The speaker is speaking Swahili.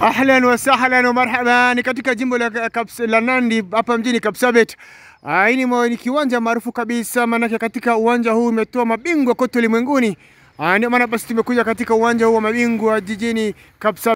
Ahlan wa sahlan wa marhaban katika jimbo la, kaps, la Nandi hapa mjini Kapsabet. Ah, hii ni kiwanja maarufu kabisa, maanake katika uwanja huu umetoa mabingwa kote ulimwenguni. Ah, ndio maana basi tumekuja katika uwanja huu wa mabingwa jijini Kapsabet.